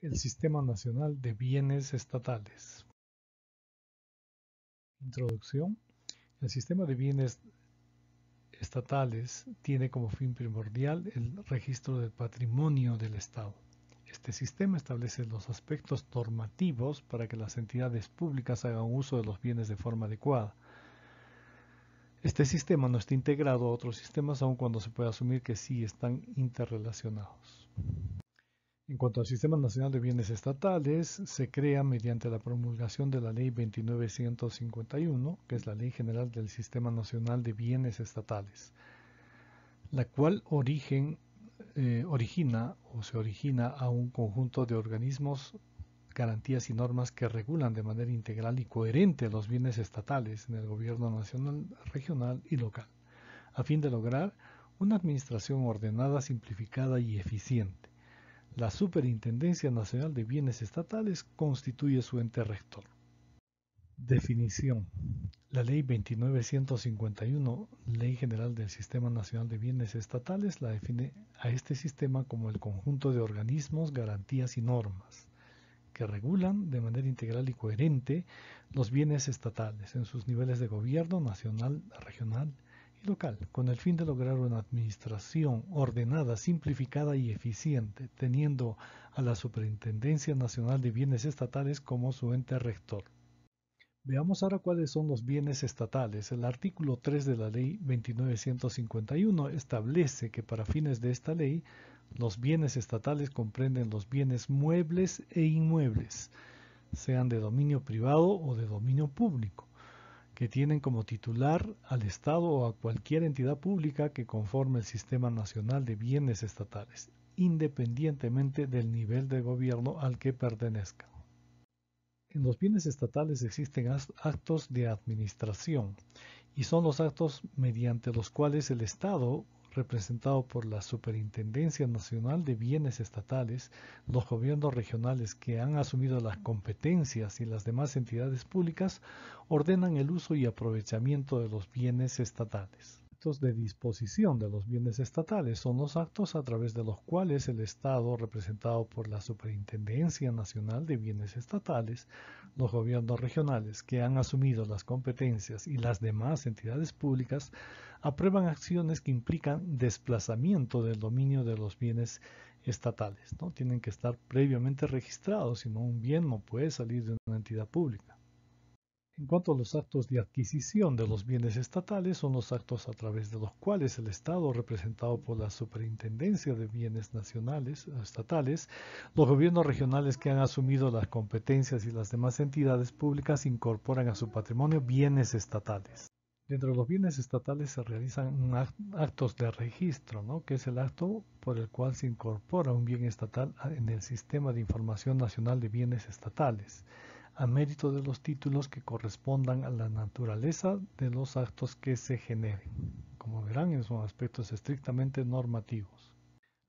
el Sistema Nacional de Bienes Estatales. Introducción. El sistema de bienes estatales tiene como fin primordial el registro del patrimonio del Estado. Este sistema establece los aspectos normativos para que las entidades públicas hagan uso de los bienes de forma adecuada. Este sistema no está integrado a otros sistemas aun cuando se puede asumir que sí están interrelacionados. En cuanto al Sistema Nacional de Bienes Estatales, se crea mediante la promulgación de la Ley 2951, que es la Ley General del Sistema Nacional de Bienes Estatales, la cual eh, origina o se origina a un conjunto de organismos, garantías y normas que regulan de manera integral y coherente los bienes estatales en el gobierno nacional, regional y local, a fin de lograr una administración ordenada, simplificada y eficiente la Superintendencia Nacional de Bienes Estatales constituye su ente rector. Definición. La Ley 2951, Ley General del Sistema Nacional de Bienes Estatales, la define a este sistema como el conjunto de organismos, garantías y normas que regulan de manera integral y coherente los bienes estatales en sus niveles de gobierno nacional, regional y local, con el fin de lograr una administración ordenada, simplificada y eficiente, teniendo a la Superintendencia Nacional de Bienes Estatales como su ente rector. Veamos ahora cuáles son los bienes estatales. El artículo 3 de la ley 2951 establece que para fines de esta ley, los bienes estatales comprenden los bienes muebles e inmuebles, sean de dominio privado o de dominio público que tienen como titular al Estado o a cualquier entidad pública que conforme el Sistema Nacional de Bienes Estatales, independientemente del nivel de gobierno al que pertenezcan. En los bienes estatales existen actos de administración y son los actos mediante los cuales el Estado representado por la Superintendencia Nacional de Bienes Estatales, los gobiernos regionales que han asumido las competencias y las demás entidades públicas ordenan el uso y aprovechamiento de los bienes estatales actos de disposición de los bienes estatales son los actos a través de los cuales el Estado, representado por la Superintendencia Nacional de Bienes Estatales, los gobiernos regionales que han asumido las competencias y las demás entidades públicas, aprueban acciones que implican desplazamiento del dominio de los bienes estatales. ¿no? Tienen que estar previamente registrados, sino un bien no puede salir de una entidad pública. En cuanto a los actos de adquisición de los bienes estatales, son los actos a través de los cuales el Estado, representado por la Superintendencia de Bienes Nacionales eh, Estatales, los gobiernos regionales que han asumido las competencias y las demás entidades públicas incorporan a su patrimonio bienes estatales. Dentro de los bienes estatales se realizan actos de registro, ¿no? que es el acto por el cual se incorpora un bien estatal en el Sistema de Información Nacional de Bienes Estatales a mérito de los títulos que correspondan a la naturaleza de los actos que se generen. Como verán, son aspectos estrictamente normativos.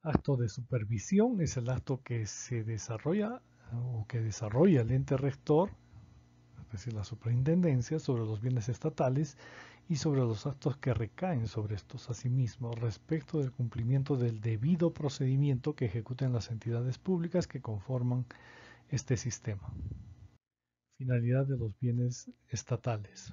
Acto de supervisión es el acto que se desarrolla o que desarrolla el ente rector, es decir, la superintendencia, sobre los bienes estatales y sobre los actos que recaen sobre estos asimismo respecto del cumplimiento del debido procedimiento que ejecuten las entidades públicas que conforman este sistema finalidad de los bienes estatales.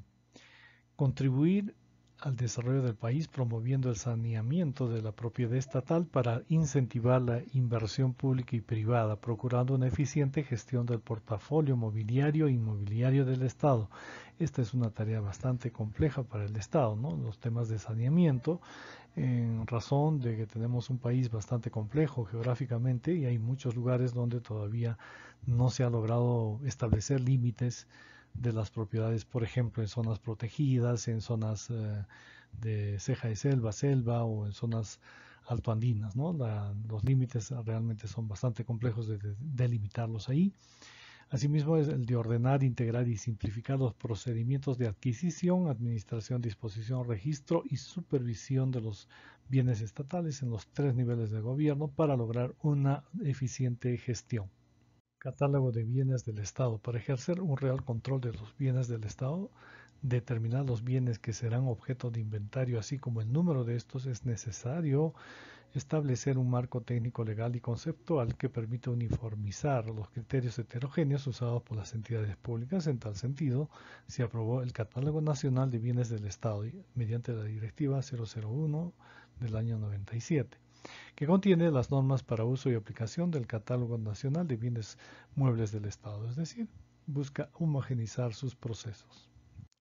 Contribuir al desarrollo del país promoviendo el saneamiento de la propiedad estatal para incentivar la inversión pública y privada, procurando una eficiente gestión del portafolio mobiliario e inmobiliario del Estado. Esta es una tarea bastante compleja para el Estado, ¿no? Los temas de saneamiento en razón de que tenemos un país bastante complejo geográficamente y hay muchos lugares donde todavía no se ha logrado establecer límites de las propiedades, por ejemplo, en zonas protegidas, en zonas eh, de ceja de selva, selva o en zonas altoandinas. ¿no? los límites realmente son bastante complejos de delimitarlos ahí. Asimismo, es el de ordenar, integrar y simplificar los procedimientos de adquisición, administración, disposición, registro y supervisión de los bienes estatales en los tres niveles de gobierno para lograr una eficiente gestión. Catálogo de bienes del Estado. Para ejercer un real control de los bienes del Estado, determinar los bienes que serán objeto de inventario, así como el número de estos, es necesario establecer un marco técnico legal y conceptual que permita uniformizar los criterios heterogéneos usados por las entidades públicas. En tal sentido, se aprobó el Catálogo Nacional de Bienes del Estado mediante la Directiva 001 del año 97 que contiene las normas para uso y aplicación del Catálogo Nacional de Bienes Muebles del Estado, es decir, busca homogenizar sus procesos.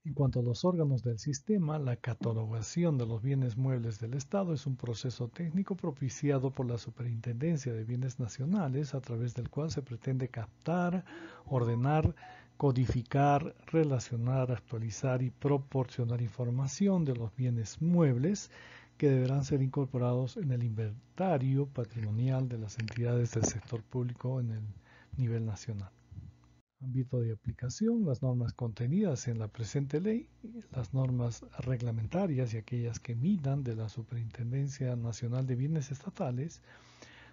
En cuanto a los órganos del sistema, la catalogación de los bienes muebles del Estado es un proceso técnico propiciado por la Superintendencia de Bienes Nacionales a través del cual se pretende captar, ordenar, codificar, relacionar, actualizar y proporcionar información de los bienes muebles que deberán ser incorporados en el inventario patrimonial de las entidades del sector público en el nivel nacional. Ámbito de aplicación, las normas contenidas en la presente ley, las normas reglamentarias y aquellas que emitan de la Superintendencia Nacional de Bienes Estatales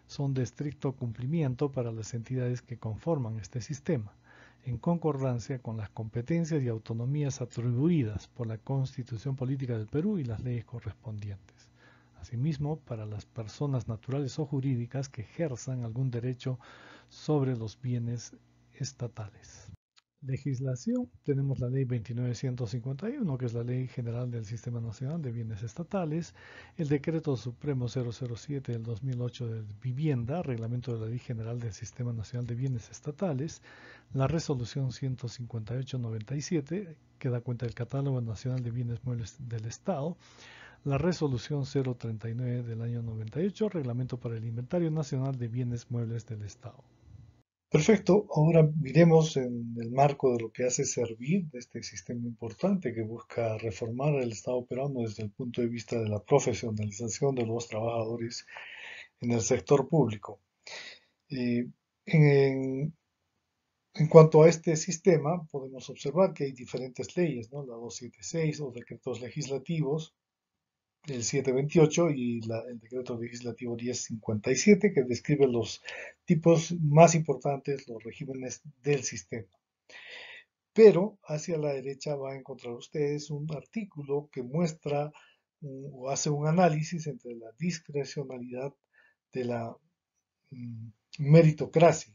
son de estricto cumplimiento para las entidades que conforman este sistema, en concordancia con las competencias y autonomías atribuidas por la Constitución Política del Perú y las leyes correspondientes. Asimismo, para las personas naturales o jurídicas que ejerzan algún derecho sobre los bienes estatales. Legislación. Tenemos la ley 2951, que es la ley general del Sistema Nacional de Bienes Estatales, el decreto supremo 007 del 2008 de vivienda, reglamento de la ley general del Sistema Nacional de Bienes Estatales, la resolución 15897, que da cuenta del catálogo nacional de bienes muebles del Estado, la resolución 039 del año 98, reglamento para el inventario nacional de bienes muebles del Estado. Perfecto, ahora miremos en el marco de lo que hace servir de este sistema importante que busca reformar el Estado peruano desde el punto de vista de la profesionalización de los trabajadores en el sector público. en, cuanto a este sistema, podemos observar que hay diferentes leyes, ¿no? la 276, los decretos legislativos, el 728 y el decreto legislativo 1057 que describe los tipos más importantes, los regímenes del sistema. Pero hacia la derecha va a encontrar ustedes un artículo que muestra o hace un análisis entre la discrecionalidad de la mm, meritocracia.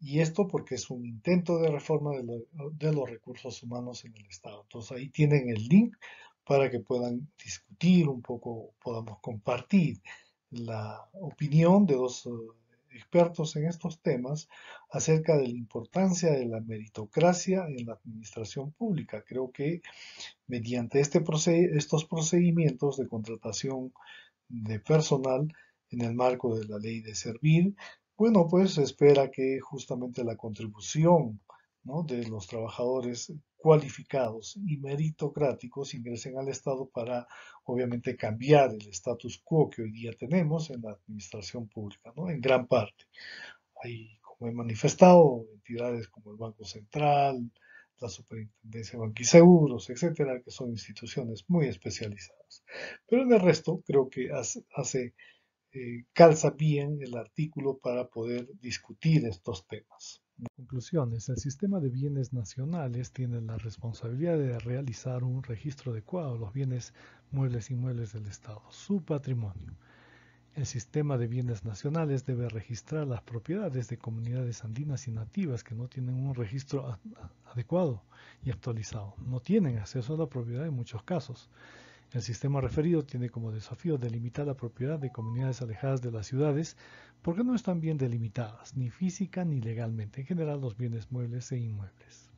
Y esto porque es un intento de reforma de, de los recursos humanos en el Estado. Entonces ahí tienen el link para que puedan discutir un poco, podamos compartir la opinión de los eh, expertos en estos temas acerca de la importancia de la meritocracia en la administración pública. Creo que mediante este estos procedimientos de contratación de personal en el marco de la ley de servir, bueno, pues se espera que justamente la contribución de los trabajadores cualificados y meritocráticos ingresen al Estado para, obviamente, cambiar el status quo que hoy día tenemos en la administración pública, ¿no? En gran parte. Hay, como he manifestado, entidades como el Banco Central, la Superintendencia de Banquiseguros, etcétera, que son instituciones muy especializadas. Pero en el resto, creo que hace, eh, calza bien el artículo para poder discutir estos temas. Conclusiones. El sistema de bienes nacionales tiene la responsabilidad de realizar un registro adecuado de los bienes muebles y inmuebles del Estado, su patrimonio. El sistema de bienes nacionales debe registrar las propiedades de comunidades andinas y nativas que no tienen un registro adecuado y actualizado. No tienen acceso a la propiedad en muchos casos. El sistema referido tiene como desafío delimitar la propiedad de comunidades alejadas de las ciudades porque no están bien delimitadas, ni física ni legalmente, en general los bienes muebles e inmuebles.